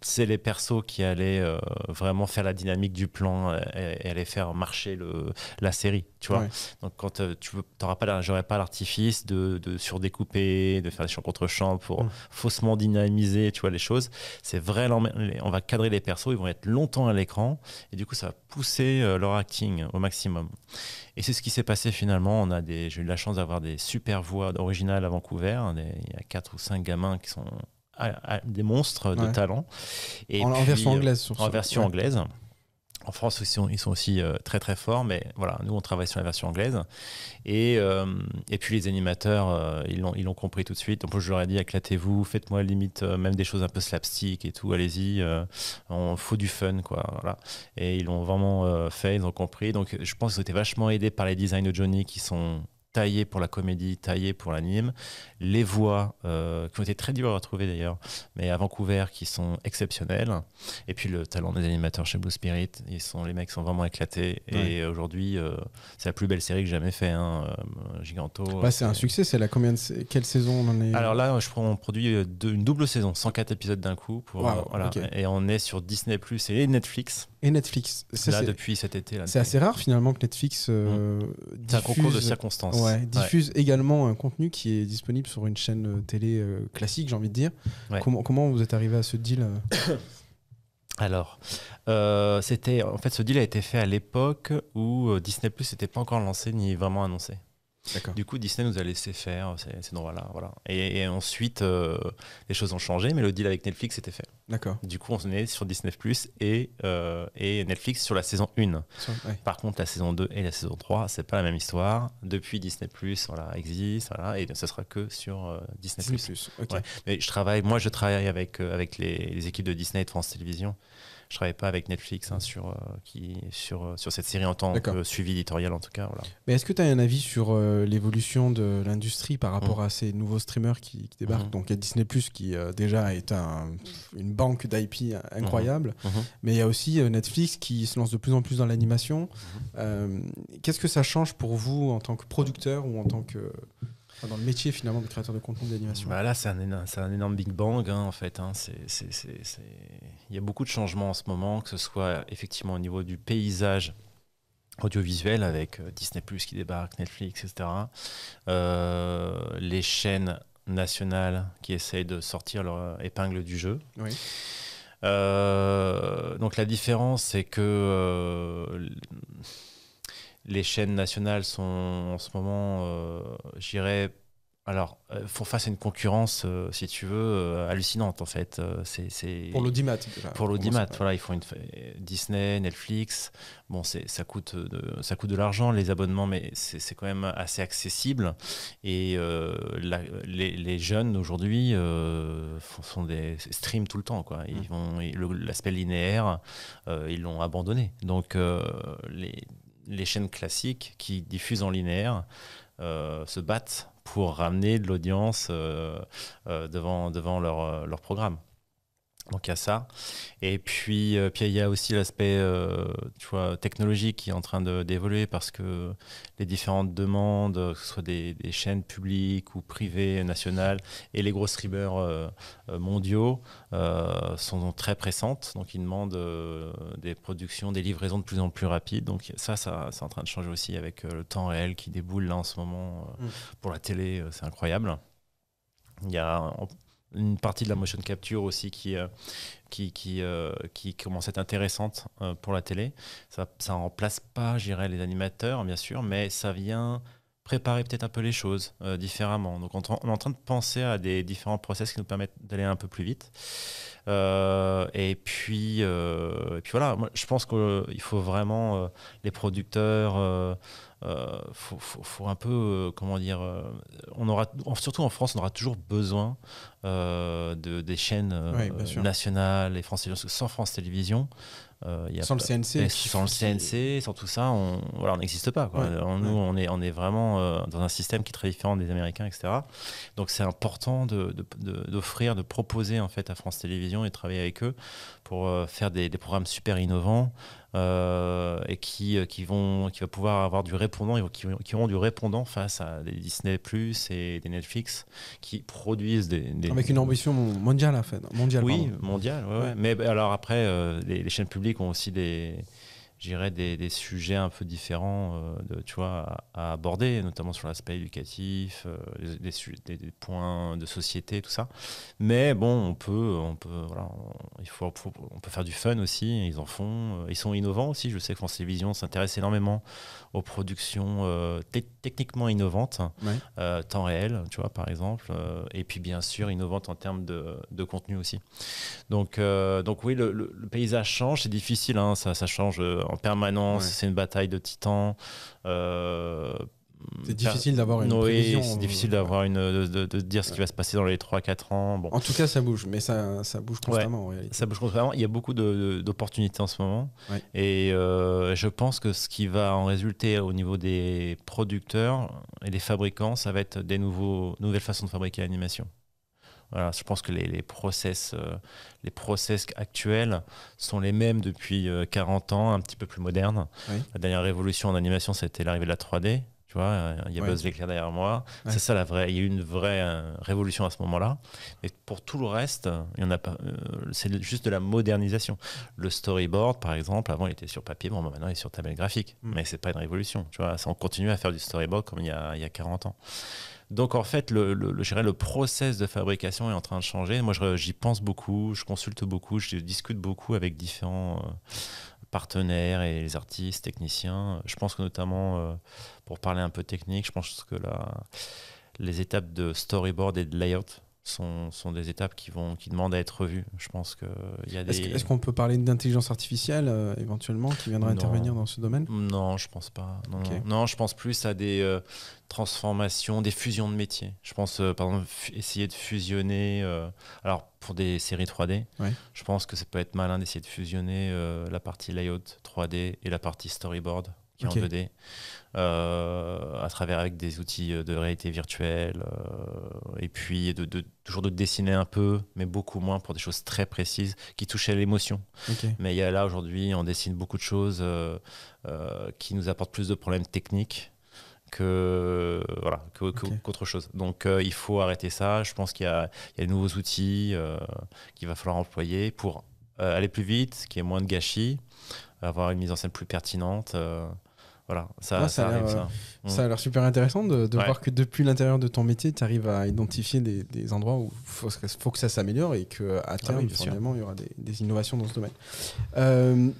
c'est les persos qui allaient euh, vraiment faire la dynamique du plan et, aller faire marcher le, la série, tu vois. Donc quand euh, tu n'auras pas, pas l'artifice de, surdécouper, de faire des champs contre champs pour faussement dynamiser, tu vois les choses. C'est vrai, on va cadrer les persos, ils vont être longtemps à l'écran et du coup ça va pousser euh, leur acting au maximum. Et c'est ce qui s'est passé finalement. On a j'ai eu la chance d'avoir des super voix originales à Vancouver. Hein, il y a quatre ou cinq gamins qui sont des monstres de talent. Et en, version euh, anglaise. en version anglaise. En France, aussi, ils sont aussi euh, très très forts, mais voilà, nous on travaille sur la version anglaise. Et, euh, puis les animateurs, ils l'ont compris tout de suite. donc je leur ai dit éclatez-vous, faites-moi limite même des choses un peu slapstick et tout, allez-y, on faut du fun quoi. Voilà. Et ils l'ont vraiment fait, ils ont compris. Donc je pense que c'était vachement aidés par les designs de Johnny qui sont taillé pour la comédie, taillé pour l'anime. Les voix, euh, qui ont été très dures à trouver d'ailleurs, mais à Vancouver, qui sont exceptionnelles. Et puis le talent des animateurs chez Blue Spirit, ils sont, les mecs sont vraiment éclatés. Et aujourd'hui, euh, c'est la plus belle série que j'ai jamais fait, hein, euh, Giganto. Bah, c'est un succès, c'est la combien Quelle saison on en est... Alors là, je, on produit une double saison, 104 épisodes d'un coup. Et on est sur Disney ⁇ et Netflix et Netflix. Ça, là, depuis cet été. C'est assez rare finalement que Netflix. Euh, mmh. diffuse, de circonstances. diffuse également un contenu qui est disponible sur une chaîne euh, télé euh, classique, j'ai envie de dire. Comment, comment vous êtes arrivé à ce deal Alors, c'était en fait ce deal a été fait à l'époque où Disney Plus n'était pas encore lancé ni vraiment annoncé. Du coup, Disney nous a laissé faire ces, droits-là. Voilà. Et, ensuite, euh, les choses ont changé, mais le deal avec Netflix était fait. D'accord. Du coup, on est sur Disney Plus et, euh, et Netflix sur la saison 1. Par contre, la saison 2 et la saison 3, c'est pas la même histoire. Depuis Disney Plus, voilà, existe, et ce sera que sur euh, Disney, Plus. Mais je travaille, moi, je travaille avec, avec les, les équipes de Disney et de France Télévisions je travaille pas avec Netflix hein, sur, euh, qui, sur, euh, sur cette série en tant que suivi éditorial en tout cas. Mais est-ce que tu as un avis sur euh, l'évolution de l'industrie par mm. rapport à ces nouveaux streamers qui, débarquent mm. Donc il y a Disney Plus qui déjà est une banque d'IP incroyable, mm-hmm. Mm-hmm. mais il y a aussi Netflix qui se lance de plus en plus dans l'animation. Mm-hmm. Qu'est-ce que ça change pour vous en tant que producteur ou en tant que dans le métier finalement de créateur de contenu d'animation bah Là, c'est un, un, énorme Big Bang hein, en fait. Hein. C'est il y a beaucoup de changements en ce moment, que ce soit effectivement au niveau du paysage audiovisuel avec euh, Disney qui débarque, Netflix, etc. Euh, les chaînes nationales qui essayent de sortir leur épingle du jeu. Euh, donc la différence, c'est que les chaînes nationales sont en ce moment, j'irais, alors, euh, font face à une concurrence, euh, si tu veux, euh, hallucinante en fait. c'est, Pour l'audimat. Pour l'audimat, voilà, ils font Disney, Netflix. Bon, ça coûte, de, ça coûte de l'argent les abonnements, mais c'est, quand même assez accessible. Et les, jeunes aujourd'hui euh, font, des streams tout le temps, quoi. Ils mm. vont, l'aspect linéaire, ils l'ont abandonné. Donc, les chaînes classiques qui diffusent en linéaire se battent pour ramener de l'audience euh, euh, devant, devant leur euh, programme. Donc il y a ça. Et puis, euh, puis il y a aussi l'aspect euh, technologique qui est en train d'évoluer parce que les différentes demandes, que ce soit des, chaînes publiques ou privées, nationales, et les gros streamers euh, mondiaux sont très pressantes. Donc ils demandent des productions, des livraisons de plus en plus rapides. Donc ça, ça c'est en train de changer aussi avec le temps réel qui déboule là en ce moment mmh. pour la télé. c'est incroyable. Il y a, une partie de la motion capture aussi qui, euh, qui, euh, qui, commence à être intéressante euh, pour la télé. Ça ne remplace pas, j'irais les animateurs, bien sûr, mais ça vient préparer peut-être un peu les choses euh, différemment. Donc on, est en train de penser à des différents process qui nous permettent d'aller un peu plus vite. Euh, et, puis, euh, et puis voilà, je pense qu'il faut vraiment les producteurs... Euh, faut, faut, un peu, comment dire, on aura, surtout en France, on aura toujours besoin de, des chaînes nationales et françaises, sans France Télévisions, euh, sans le CNC. Sans le CNC, tout ça, on voilà, n'existe pas. Euh, nous, on, est, on est vraiment euh, dans un système qui est très différent des Américains, etc. Donc c'est important d'offrir, de, de, proposer en fait à France Télévisions et de travailler avec eux pour faire des, programmes super innovants euh, et qui, euh, qui, vont, qui va pouvoir avoir du répondant, qui, qui auront du répondant face à des Disney Plus et des Netflix qui produisent des. Avec une ambition mondiale, en fait. oui, mondiale, Mais bah, alors après, euh, les chaînes publiques ont aussi des j'irais des, des, sujets un peu différents euh, de, tu vois, à, aborder, notamment sur l'aspect éducatif, euh, des, des, points de société, tout ça. Mais bon, on peut, on peut, voilà, il faut, on peut faire du fun aussi, ils en font. Euh, ils sont innovants aussi, je sais que France Télévisions s'intéresse énormément aux productions techniquement innovantes, temps réel, tu vois, par exemple, et puis bien sûr innovantes en termes de, de contenu aussi. Donc, donc oui, le, le paysage change, c'est difficile, hein, ça, ça change en permanence, c'est une bataille de titans. Euh, c'est difficile d'avoir une oui, C'est difficile euh, d'avoir une de, dire ce qui va se passer dans les 3-4 ans. Bon. En tout cas, ça bouge, mais ça, bouge constamment. en réalité. Ça bouge constamment. Il y a beaucoup d'opportunités en ce moment, et euh, je pense que ce qui va en résulter au niveau des producteurs et des fabricants, ça va être des nouveaux, nouvelles façons de fabriquer l'animation je pense que les, process, euh, les process actuels sont les mêmes depuis 40 euh, ans, un petit peu plus modernes. La dernière révolution en animation, c'était l'arrivée de la 3D. Tu vois, euh, il y a Buzz l'éclair derrière moi. C'est ça la vraie. Il y a eu une vraie révolution à ce moment-là. Mais pour tout le reste, il y en a pas. c'est juste de la modernisation. Le storyboard, par exemple, avant il était sur papier, bon, bah, maintenant il est sur tablette graphique. Mais hmm. Mais c'est pas une révolution. Tu vois, on continue à faire du storyboard comme il il y a 40 ans. Donc en fait, le, le, le, le process de fabrication est en train de changer. Moi, j'y pense beaucoup, je consulte beaucoup, je discute beaucoup avec différents euh, partenaires et les artistes, techniciens. Je pense que notamment, euh, pour parler un peu technique, je pense que les étapes de storyboard et de layout sont, sont, des étapes qui, vont, qui demandent à être revues. Je pense que Est-ce, qu'on peut parler d'intelligence artificielle euh, éventuellement qui viendra intervenir dans ce domaine Non, je pense pas. Non, je pense plus à des euh, transformations, des fusions de métiers. Je pense, euh, par exemple, essayer de fusionner. alors, pour des séries 3D, je pense que ça peut être malin d'essayer de fusionner la partie layout 3D et la partie storyboard qui en 2D, euh, à travers avec des outils euh, de réalité virtuelle, euh, et puis de, toujours de dessiner un peu, mais beaucoup moins pour des choses très précises qui touchaient l'émotion. Mais il y a là aujourd'hui, on dessine beaucoup de choses qui nous apportent plus de problèmes techniques que voilà qu'autre chose. Donc il faut arrêter ça. Je pense qu'il y, a de nouveaux outils qu'il va falloir employer pour aller plus vite, qui est moins de gâchis, avoir une mise en scène plus pertinente. Voilà, ah, ça, ça, a l'air euh, mm. super intéressant de, voir que depuis l'intérieur de ton métier, tu arrives à identifier des, endroits où il faut, que ça s'améliore et qu'à ah terme, il y aura des, innovations dans ce domaine. Euh,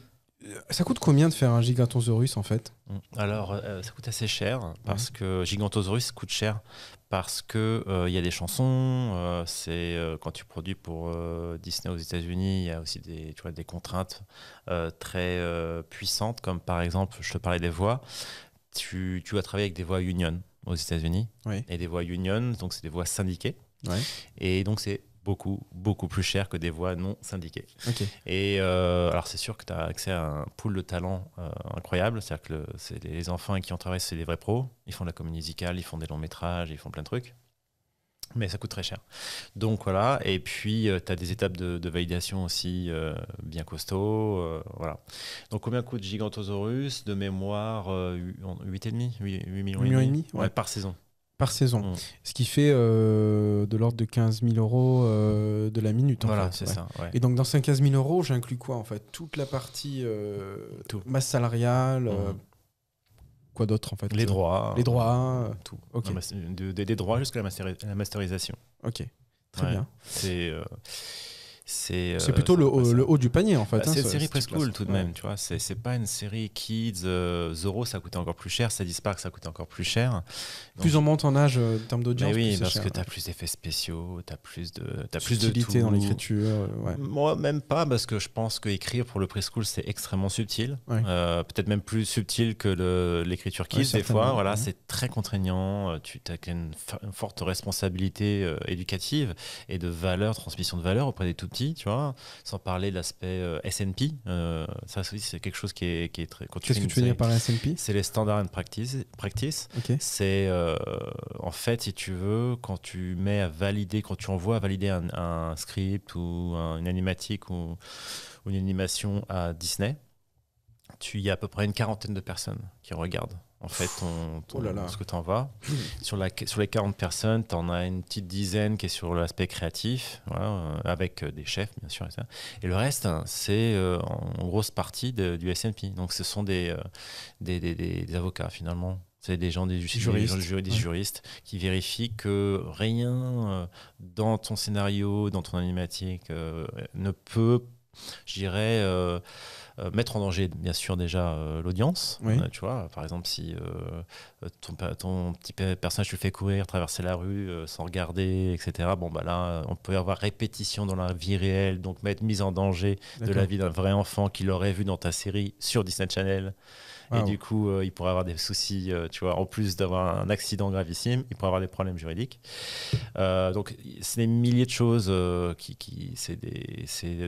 ça coûte combien de faire un Gigantosaurus en fait mm. Alors, euh, ça coûte assez cher parce que Gigantosaurus coûte cher parce que euh, il y a des chansons, euh, c'est euh, quand tu produis pour Disney aux États-Unis, il y a aussi des, tu vois, des contraintes très puissantes, comme par exemple, je te parlais des voix, tu, tu vas travailler avec des voix union aux États-Unis, et des voix union, donc c'est des voix syndiquées, et donc c'est beaucoup, beaucoup plus cher que des voix non syndiquées. Et euh, alors, c'est sûr que tu as accès à un pool de talents euh, incroyable. C'est-à-dire que c'est les enfants qui en travaillent, c'est des vrais pros. Ils font de la comédie musicale, ils font des longs métrages, ils font plein de trucs. Mais ça coûte très cher. Donc voilà, et puis euh, tu as des étapes de, validation aussi bien costauds. voilà. Donc combien coûte Gigantosaurus De mémoire, 8,5 millions, 8 millions et demi, par saison par saison. Mm. Ce qui fait euh, de l'ordre de 15 000 euros euh, de la minute. En voilà, c'est ça. Et donc, dans ces 15 000 euros, j'inclus quoi en fait Toute la partie euh, masse salariale. Mm. Quoi d'autre en fait Les droits. Les droits. Tout. des, des droits jusqu'à la, masterisation. Ok. Très bien. C'est c'est euh, plutôt le haut, du panier en fait. Bah, hein, c'est une série preschool, tout de même, tu vois. C'est pas une série kids. Euh, Zorro, ça coûtait encore plus cher. Ça Spark, ça coûtait encore plus cher. plus on monte en âge euh, en termes d'audience. oui, parce que tu as plus d'effets spéciaux, tu as plus de. As plus de tout. dans l'écriture. Moi, même pas, parce que je pense que écrire pour le preschool, c'est extrêmement subtil. Peut-être même plus subtil que l'écriture kids, des fois. Voilà, c'est très contraignant. Tu as une, une forte responsabilité éducative et de valeur, transmission de valeur auprès des tout petits tu vois, sans parler de l'aspect euh, S&P. Euh, ça c'est quelque chose qui est, qui est très... Qu'est-ce que tu veux dire par S&P C'est les standards and practice. practice. C'est, euh, en fait, si tu veux, quand tu mets à valider, quand tu envoies à valider un, script ou une animatique ou, ou une animation à Disney, tu y a à peu près une quarantaine de personnes qui regardent. En fait, on, oh ce que tu en vas. sur, la, sur les 40 personnes, tu en as une petite dizaine qui est sur l'aspect créatif, euh, avec euh, des chefs, bien sûr. Et, ça. et le reste, hein, c'est euh, en grosse partie du SP. Donc, ce sont des, des, avocats, finalement. C'est des gens, des, juristes, des, juristes qui vérifient que rien dans ton scénario, dans ton animatique, ne peut J'irais euh, euh, mettre en danger, bien sûr, déjà euh, l'audience. tu vois, par exemple, si ton, petit personnage, tu le fais courir, traverser la rue sans regarder, etc. Bon, bah là, on peut y avoir répétition dans la vie réelle, donc mettre mise en danger de la vie d'un vrai enfant qui l'aurait vu dans ta série sur Disney Channel. Et du coup, euh, il pourrait avoir des soucis, euh, tu vois, en plus d'avoir un accident gravissime, il pourrait avoir des problèmes juridiques. Euh, donc, c'est des milliers de choses qui, qui c'est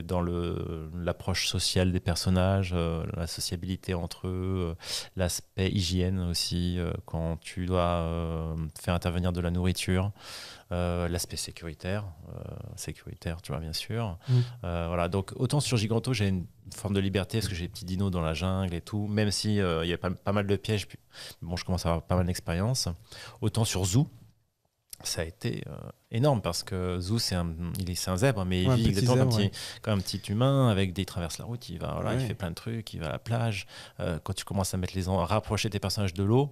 dans l'approche sociale des personnages, la sociabilité entre eux, l'aspect hygiène aussi, quand tu dois faire intervenir de la nourriture. Euh, l'aspect sécuritaire, euh, sécuritaire, tu vois, bien sûr. Mm. Euh, voilà, donc autant sur Giganto, j'ai une forme de liberté parce que j'ai des petits dinos dans la jungle et tout, même s'il il y a pas, mal de pièges. bon, je commence à avoir pas mal d'expérience. Autant sur Zoo, ça a été énorme parce que Zoo, c'est un, il est, c'est un zèbre, hein, mais il vit comme, comme, un petit humain avec des il traverse la route, il va, voilà, il fait plein de trucs, il va à la plage. quand tu commences à mettre les en, à rapprocher tes personnages de l'eau,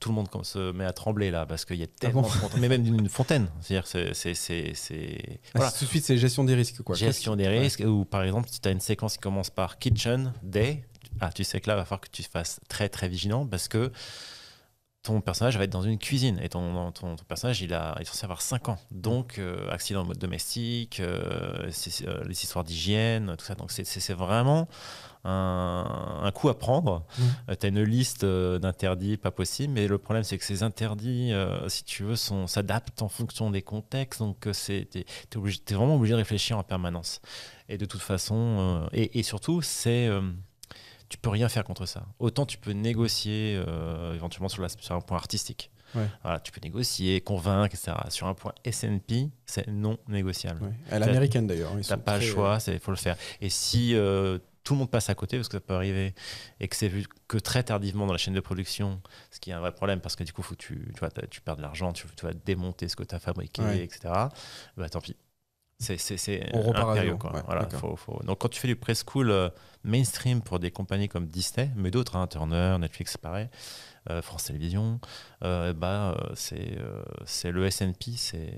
tout le monde se met à trembler là parce qu'il y a ah tellement de fontaines, mais même d'une fontaine. C'est-à-dire, c'est. c'est, ah, voilà. Tout de suite, c'est gestion des risques. Quoi. Gestion des risques, ou par exemple, si tu as une séquence qui commence par kitchen, day, ah, tu sais que là, il va falloir que tu fasses très très vigilant parce que ton personnage va être dans une cuisine et ton, personnage il, a, il censé avoir 5 ans. Donc euh, accident domestique, euh, euh, les histoires d'hygiène, tout ça. Donc c'est vraiment un, coup à prendre. Mmh. tu as une liste d'interdits pas possible, mais le problème c'est que ces interdits, si tu veux, s'adaptent en fonction des contextes. Donc tu es, vraiment obligé de réfléchir en permanence. Et de toute façon, et surtout c'est tu peux rien faire contre ça. Autant tu peux négocier euh, éventuellement sur, la, sur, un point artistique. Voilà, tu peux négocier, convaincre, etc. Sur un point SNP, c'est non négociable. À l'américaine d'ailleurs. Hein, tu n'as pas le choix, il euh, faut le faire. Et si euh, tout le monde passe à côté, parce que ça peut arriver, et que c'est vu que très tardivement dans la chaîne de production, ce qui est un vrai problème, parce que du coup, tu, tu, vois, tu perds de l'argent, tu, tu, vas démonter ce que tu as fabriqué, etc. Bah, tant pis c'est impérieux. voilà, faut, faut... Donc quand tu fais du preschool euh, mainstream pour des compagnies comme Disney, mais d'autres, hein, Turner, Netflix, pareil, euh, France Télévisions, euh, bah, c'est le S&P, c'est...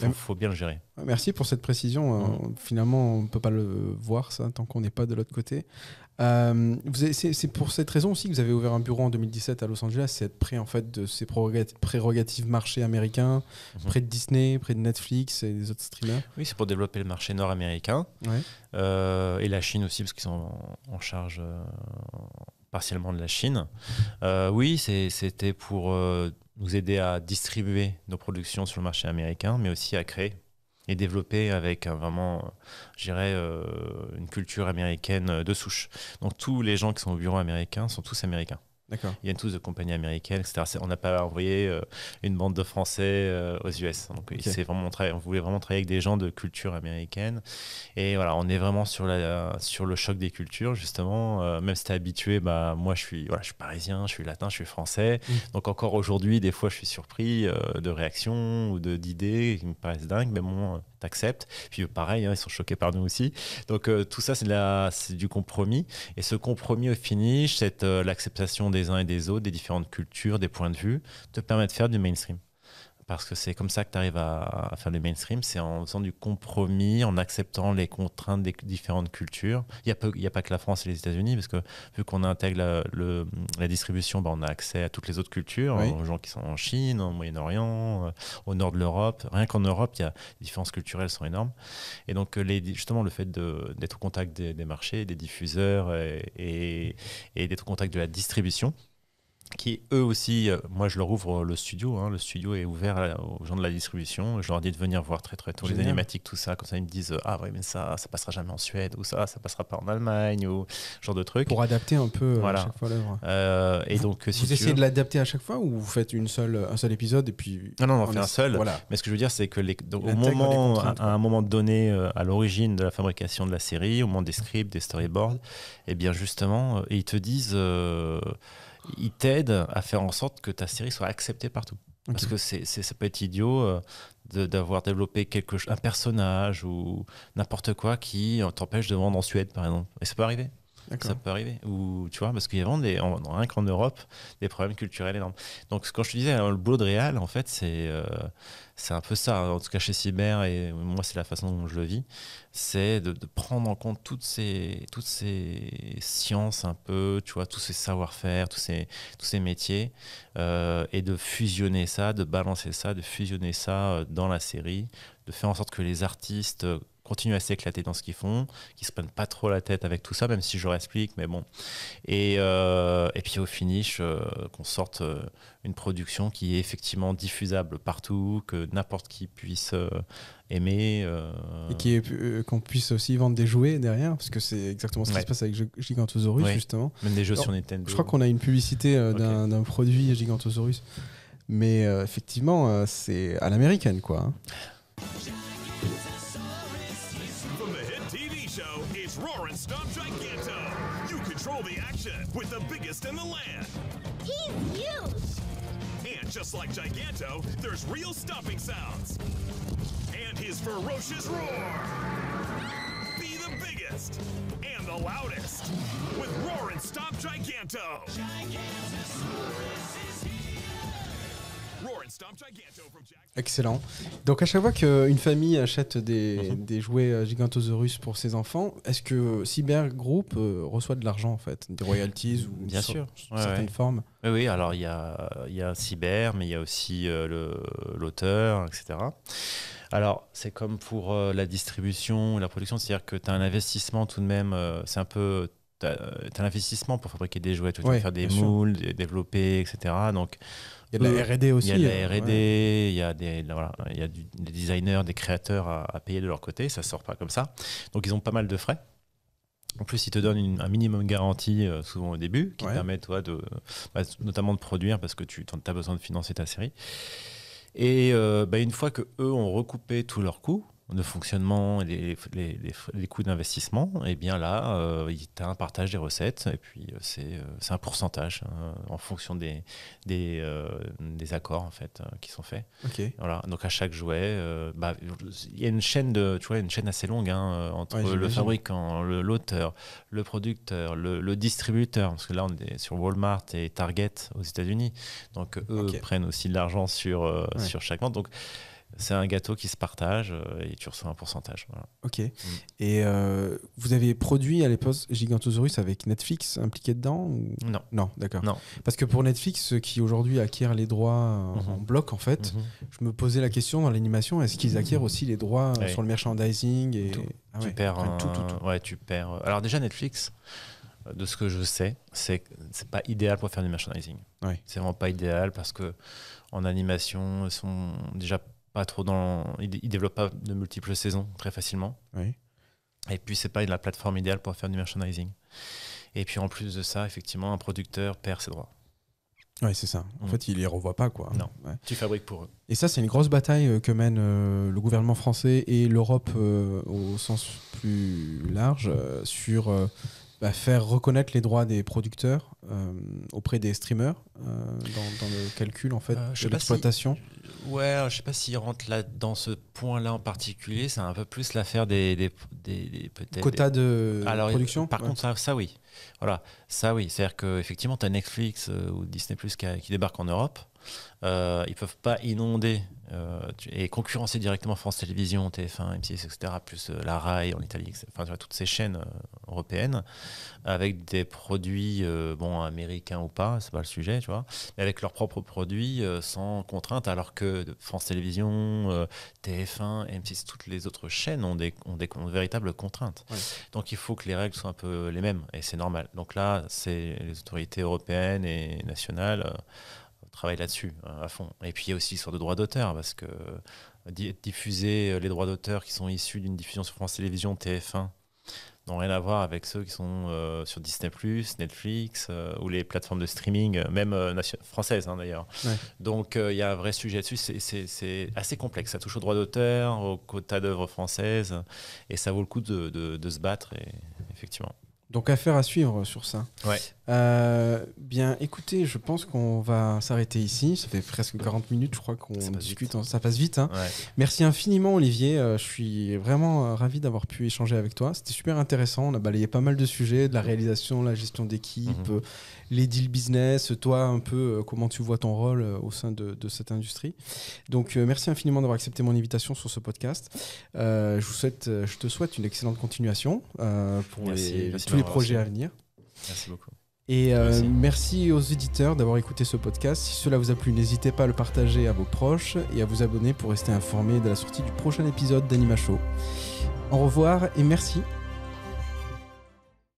Il faut, bien le gérer. Merci pour cette précision. Mm. Finalement, on ne peut pas le voir, ça, tant qu'on n'est pas de l'autre côté. Euh, c'est pour cette raison aussi que vous avez ouvert un bureau en 2017 à Los Angeles, c'est être près en fait de ces prérogatives, marché américain, mhm. près de Disney, près de Netflix et des autres streamers. Oui, c'est pour développer le marché nord-américain euh, et la Chine aussi parce qu'ils sont en, charge euh, partiellement de la Chine. oui, c'était pour nous aider à distribuer nos productions sur le marché américain, mais aussi à créer et développé avec euh, vraiment, euh, je dirais, euh, une culture américaine de souche. Donc tous les gens qui sont au bureau américain sont tous américains. Il y viennent tous de compagnies américaines, etc. On n'a pas envoyé euh, une bande de Français euh, aux US. Donc, vraiment on voulait vraiment travailler avec des gens de culture américaine. Et voilà, on est vraiment sur, la, sur le choc des cultures, justement. Euh, même si tu es habitué, bah, moi, je suis, voilà, je suis parisien, je suis latin, je suis français. Mmh. Donc, encore aujourd'hui, des fois, je suis surpris de réactions ou d'idées qui me paraissent dingues. Mais bon accepte Puis euh, pareil, hein, ils sont choqués par nous aussi. Donc euh, tout ça, c'est du compromis. Et ce compromis au finish, c'est euh, l'acceptation des uns et des autres, des différentes cultures, des points de vue, te permet de faire du mainstream parce que c'est comme ça que tu arrives à, faire le mainstream, c'est en faisant du compromis, en acceptant les contraintes des différentes cultures. Il n'y a, pas que la France et les États-Unis, parce que vu qu'on intègre la, distribution, bah, on a accès à toutes les autres cultures, hein, aux gens qui sont en Chine, au Moyen-Orient, euh, au nord de l'Europe. Rien qu'en Europe, les différences culturelles sont énormes. Et donc, euh, les, justement, le fait d'être au contact des, marchés, des diffuseurs et d'être au contact de la distribution, qui eux aussi, euh, moi je leur ouvre euh, le studio, hein. le studio est ouvert euh, aux gens de la distribution, je leur dis de venir voir très très tôt les animatiques, tout ça, quand ça ils me disent ah ouais mais ça ça passera jamais en Suède ou ça ça passera pas en Allemagne ou genre de trucs Pour adapter un peu voilà. à chaque fois l'œuvre. et vous, donc si vous essayez de l'adapter à chaque fois ou vous faites une seule un seul épisode et puis non non on en fait un seul. Voilà. Mais ce que je veux dire c'est que les, au moment un moment donné à l'origine de la fabrication de la série, au moment des scripts, des storyboards, et eh bien justement ils te disent il t'aide à faire en sorte que ta série soit acceptée partout. Parce que c'est, ça peut être idiot euh, d'avoir développé quelque, un personnage ou n'importe quoi qui euh, t'empêche de vendre en Suède, par exemple. Et ça peut arriver. Ça peut arriver. Ou, tu vois, parce qu'il y a vraiment, en, rien qu'en Europe, des problèmes culturels énormes. Donc, quand je te disais, hein, le boulot de Réal, en fait, c'est euh, c'est un peu ça. Hein. En tout cas, chez Cyber, et moi, c'est la façon dont je le vis, c'est de, prendre en compte toutes ces, toutes ces sciences un peu, tu vois, tous ces savoir-faire, tous ces, tous ces métiers, euh, et de fusionner ça, de balancer ça, de fusionner ça euh, dans la série, de faire en sorte que les artistes continuent à s'éclater dans ce qu'ils font, qui se prennent pas trop la tête avec tout ça, même si je leur explique, mais bon. Et, euh, et puis au finish, euh, qu'on sorte euh, une production qui est effectivement diffusable partout, que n'importe qui puisse aimer. Et qui qu'on puisse aussi vendre des jouets derrière, parce que c'est exactement ce qui se passe avec Gigantosaurus, justement. Même des jeux sur Nintendo. Je crois qu'on a une publicité d'un produit Gigantosaurus. Mais effectivement, c'est à l'américaine, quoi. Hein. Stop Giganto. You control the action with the biggest in the land. He's huge. And just like Giganto, there's real stomping sounds. And his ferocious roar. Be the biggest and the loudest with Roar and Stop Giganto. is here. Roar and Stomp Giganto from Jack. Excellent. Donc à chaque fois qu'une famille achète des, mhm. jouets euh, Gigantosaurus pour ses enfants, est-ce que Cyber Group euh, reçoit de l'argent en fait, des royalties ou bien sûr, certaines formes oui, alors il y a, Cyber, mais il y a aussi euh, l'auteur, etc. Alors c'est comme pour la distribution, la production, c'est-à-dire que tu as un investissement tout de même, c'est un peu tu as, un investissement pour fabriquer des jouets, tu faire des moules, développer, etc. Donc, il y a de la euh, RD aussi. Il y a la hein, RD, il y a, des, y des designers, des créateurs à, payer de leur côté, ça ne sort pas comme ça. Donc ils ont pas mal de frais. En plus, ils te donnent un minimum garantie, euh, souvent au début, qui permet toi, de, bah, notamment de produire parce que tu as besoin de financer ta série. Et euh, bah, une fois que eux ont recoupé tous leurs coûts, de fonctionnement et les, les, les, coûts d'investissement, et eh bien là, euh, il tu as un partage des recettes, et puis euh, euh, c'est un pourcentage hein, en fonction des, des, des, accords en fait, qui sont faits. Voilà. Donc à chaque jouet, bah, il y a une chaîne, de, tu vois, une chaîne assez longue hein, entre le fabricant, l'auteur, le, producteur, le, distributeur, parce que là on est sur Walmart et Target aux États-Unis, donc eux prennent aussi de l'argent sur, sur chaque vente. Donc, c'est un gâteau qui se partage euh, et tu reçois un pourcentage. Ok. Mm. Et euh, vous avez produit à l'époque Gigantosaurus avec Netflix impliqué dedans Non. Non, d'accord. Non. Parce que pour Netflix, qui aujourd'hui acquiert les droits euh, mm-hmm. en bloc, en fait, mm-hmm. je me posais la question dans l'animation est-ce qu'ils acquièrent mm-hmm. aussi les droits sur le merchandising et... Tout. Ah tu perds. tout, tout, Ouais, tu perds. Alors, déjà, Netflix. De ce que je sais, c'est c'est pas idéal pour faire du merchandising. C'est vraiment pas idéal parce que en animation, ils sont déjà pas trop dans. il développe pas de multiples saisons très facilement. Oui. Et puis, c'est pas la plateforme idéale pour faire du merchandising. Et puis, en plus de ça, effectivement, un producteur perd ses droits. Oui, c'est ça. En mm. fait, il les revoit pas, quoi. Non. Tu fabriques pour eux. Et ça, c'est une grosse bataille euh, que mène euh, le gouvernement français et l'Europe euh, au sens plus large sur bah, faire reconnaître les droits des producteurs euh, auprès des streamers euh, dans, le calcul en fait euh, de l'exploitation. Je Ouais, je sais pas s'ils rentrent là dans ce point-là en particulier. C'est un peu plus l'affaire des, des, quotas de production. Par contre, ça, ça, oui. Voilà, ça oui. C'est-à-dire qu'effectivement, tu as Netflix ou Disney Plus qui, qui débarque en Europe. Euh, ils peuvent pas inonder euh, et concurrencer directement France Télévisions, TF1, M6, etc. Plus euh, la RAI en Italie, enfin toutes ces chaînes euh, européennes avec des produits bon américains ou pas, c'est pas le sujet, tu vois, mais avec leurs propres produits sans contrainte, alors que France Télévisions, TF1, M6, toutes les autres chaînes ont des, ont des, véritables contraintes. Donc il faut que les règles soient un peu les mêmes et c'est normal. Donc là, c'est les autorités européennes et nationales travaille là-dessus hein, à fond. Et puis il y a aussi l'histoire de droits d'auteur, parce que euh, diffuser euh, les droits d'auteur qui sont issus d'une diffusion sur France Télévisions, TF1, n'ont rien à voir avec ceux qui sont euh, sur Disney ⁇ Netflix ou les plateformes de streaming, même françaises hein, d'ailleurs. Donc il y a un vrai sujet là dessus, c'est assez complexe, ça touche aux droits d'auteur, aux quotas d'œuvres françaises, et ça vaut le coup de, se battre, effectivement. Donc affaire à suivre sur ça. Euh, bien, écoutez, je pense qu'on va s'arrêter ici. Ça fait presque 40 minutes, je crois qu'on discute. Ça passe vite. Hein. Hein. Merci infiniment, Olivier. Euh, je suis vraiment euh, ravi d'avoir pu échanger avec toi. C'était super intéressant. On a balayé pas mal de sujets, de la réalisation, la gestion d'équipe, mhm. les deals business. Toi, un peu, comment tu vois ton rôle au sein de, cette industrie. Donc, merci infiniment d'avoir accepté mon invitation sur ce podcast. je vous souhaite, je te souhaite une excellente continuation pour tous les Projet à venir. Merci beaucoup. Et euh, merci aux éditeurs d'avoir écouté ce podcast. Si cela vous a plu, n'hésitez pas à le partager à vos proches et à vous abonner pour rester informé de la sortie du prochain épisode d'Anima Show. Au revoir et merci.